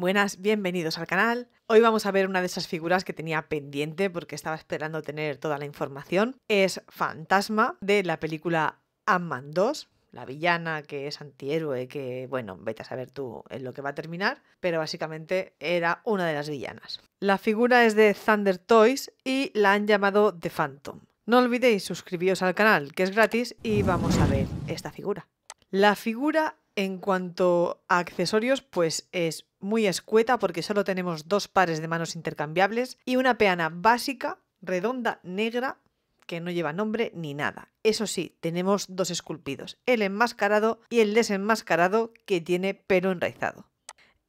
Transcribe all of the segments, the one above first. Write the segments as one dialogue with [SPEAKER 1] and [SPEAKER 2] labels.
[SPEAKER 1] Buenas, bienvenidos al canal. Hoy vamos a ver una de esas figuras que tenía pendiente porque estaba esperando tener toda la información. Es Fantasma de la película Ant-Man 2, la villana que es antihéroe, que bueno, vete a saber tú en lo que va a terminar, pero básicamente era una de las villanas. La figura es de Thunder Toys y la han llamado The Phantom. No olvidéis suscribiros al canal, que es gratis, y vamos a ver esta figura. La figura en cuanto a accesorios, pues es muy escueta porque solo tenemos dos pares de manos intercambiables y una peana básica, redonda, negra, que no lleva nombre ni nada. Eso sí, tenemos dos esculpidos, el enmascarado y el desenmascarado que tiene pelo enraizado.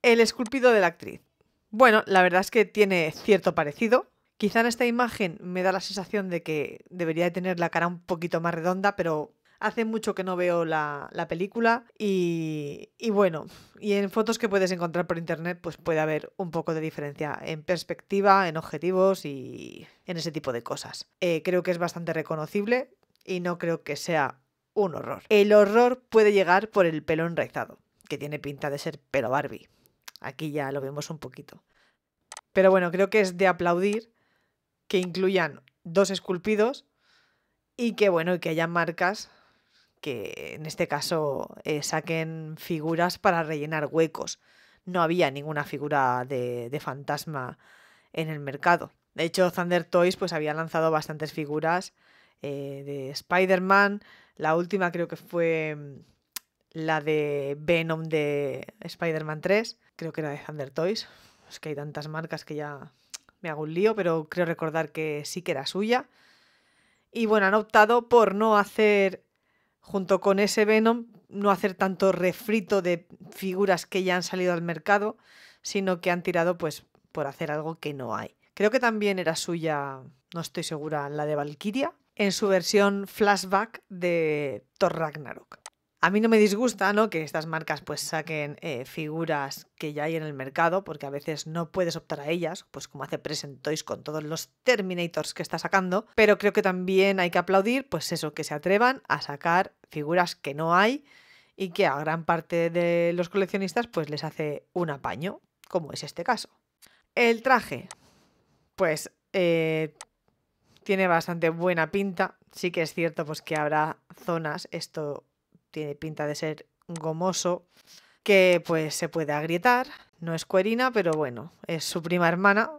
[SPEAKER 1] El esculpido de la actriz. Bueno, la verdad es que tiene cierto parecido. Quizá en esta imagen me da la sensación de que debería tener la cara un poquito más redonda, pero Hace mucho que no veo la, película y, bueno, y en fotos que puedes encontrar por internet pues puede haber un poco de diferencia en perspectiva, en objetivos y en ese tipo de cosas. Eh, creo que es bastante reconocible y no creo que sea un horror. El horror puede llegar por el pelo enraizado, que tiene pinta de ser pelo Barbie. Aquí ya lo vemos un poquito. Pero bueno, creo que es de aplaudir que incluyan dos esculpidos y que bueno, y que haya marcas que en este caso eh, saquen figuras para rellenar huecos. No había ninguna figura de, fantasma en el mercado. De hecho, Thunder Toys pues, había lanzado bastantes figuras eh, de Spider-Man. La última creo que fue mm, la de Venom de Spider-Man 3. Creo que era de Thunder Toys. Es que hay tantas marcas que ya me hago un lío, pero creo recordar que sí que era suya. Y bueno, han optado por no hacer junto con ese Venom, no hacer tanto refrito de figuras que ya han salido al mercado, sino que han tirado pues por hacer algo que no hay. Creo que también era suya, no estoy segura, la de Valkyria, en su versión flashback de Thor Ragnarok. A mí no me disgusta ¿no? que estas marcas pues saquen eh, figuras que ya hay en el mercado, porque a veces no puedes optar a ellas, pues como hace Present con todos los Terminators que está sacando, pero creo que también hay que aplaudir pues eso, que se atrevan a sacar figuras que no hay y que a gran parte de los coleccionistas pues les hace un apaño, como es este caso. El traje, pues eh, tiene bastante buena pinta, sí que es cierto pues que habrá zonas, esto tiene pinta de ser gomoso, que pues se puede agrietar, no es cuerina, pero bueno, es su prima hermana,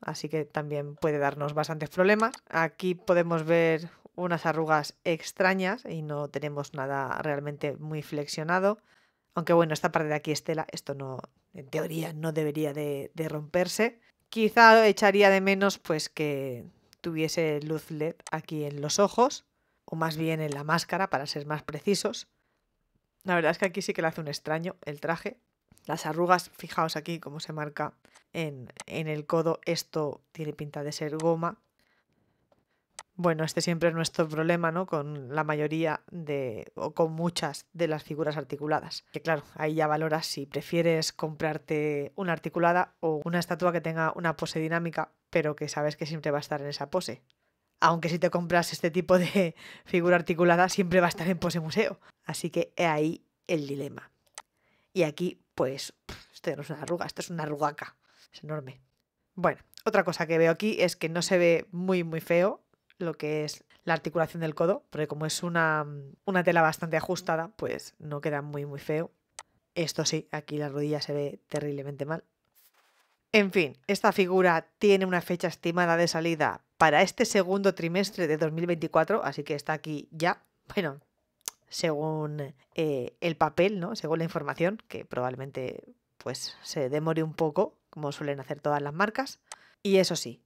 [SPEAKER 1] así que también puede darnos bastantes problemas. Aquí podemos ver unas arrugas extrañas y no tenemos nada realmente muy flexionado. Aunque bueno, esta parte de aquí estela esto no, en teoría, no debería de, de romperse. Quizá echaría de menos pues que tuviese luz LED aquí en los ojos, o más bien en la máscara, para ser más precisos. La verdad es que aquí sí que le hace un extraño el traje. Las arrugas, fijaos aquí cómo se marca en, el codo. Esto tiene pinta de ser goma. Bueno, este siempre es nuestro problema, ¿no? Con la mayoría de, o con muchas de las figuras articuladas. Que claro, ahí ya valoras si prefieres comprarte una articulada o una estatua que tenga una pose dinámica, pero que sabes que siempre va a estar en esa pose aunque si te compras este tipo de figura articulada siempre va a estar en pose museo. Así que ahí el dilema. Y aquí, pues, esto no es una arruga, esto es una arrugaca. Es enorme. Bueno, otra cosa que veo aquí es que no se ve muy, muy feo lo que es la articulación del codo, porque como es una, una tela bastante ajustada, pues no queda muy, muy feo. Esto sí, aquí la rodilla se ve terriblemente mal. En fin, esta figura tiene una fecha estimada de salida para este segundo trimestre de 2024, así que está aquí ya. Bueno, según eh, el papel, ¿no? Según la información, que probablemente pues se demore un poco, como suelen hacer todas las marcas. Y eso sí,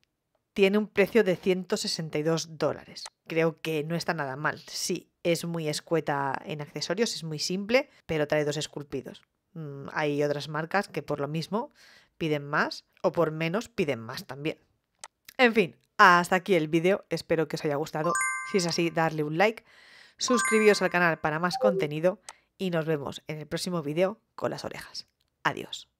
[SPEAKER 1] tiene un precio de 162 dólares. Creo que no está nada mal. Sí, es muy escueta en accesorios, es muy simple, pero trae dos esculpidos. Mm, hay otras marcas que por lo mismo piden más o por menos piden más también. En fin, hasta aquí el vídeo, espero que os haya gustado. Si es así, darle un like, suscribiros al canal para más contenido y nos vemos en el próximo vídeo con las orejas. Adiós.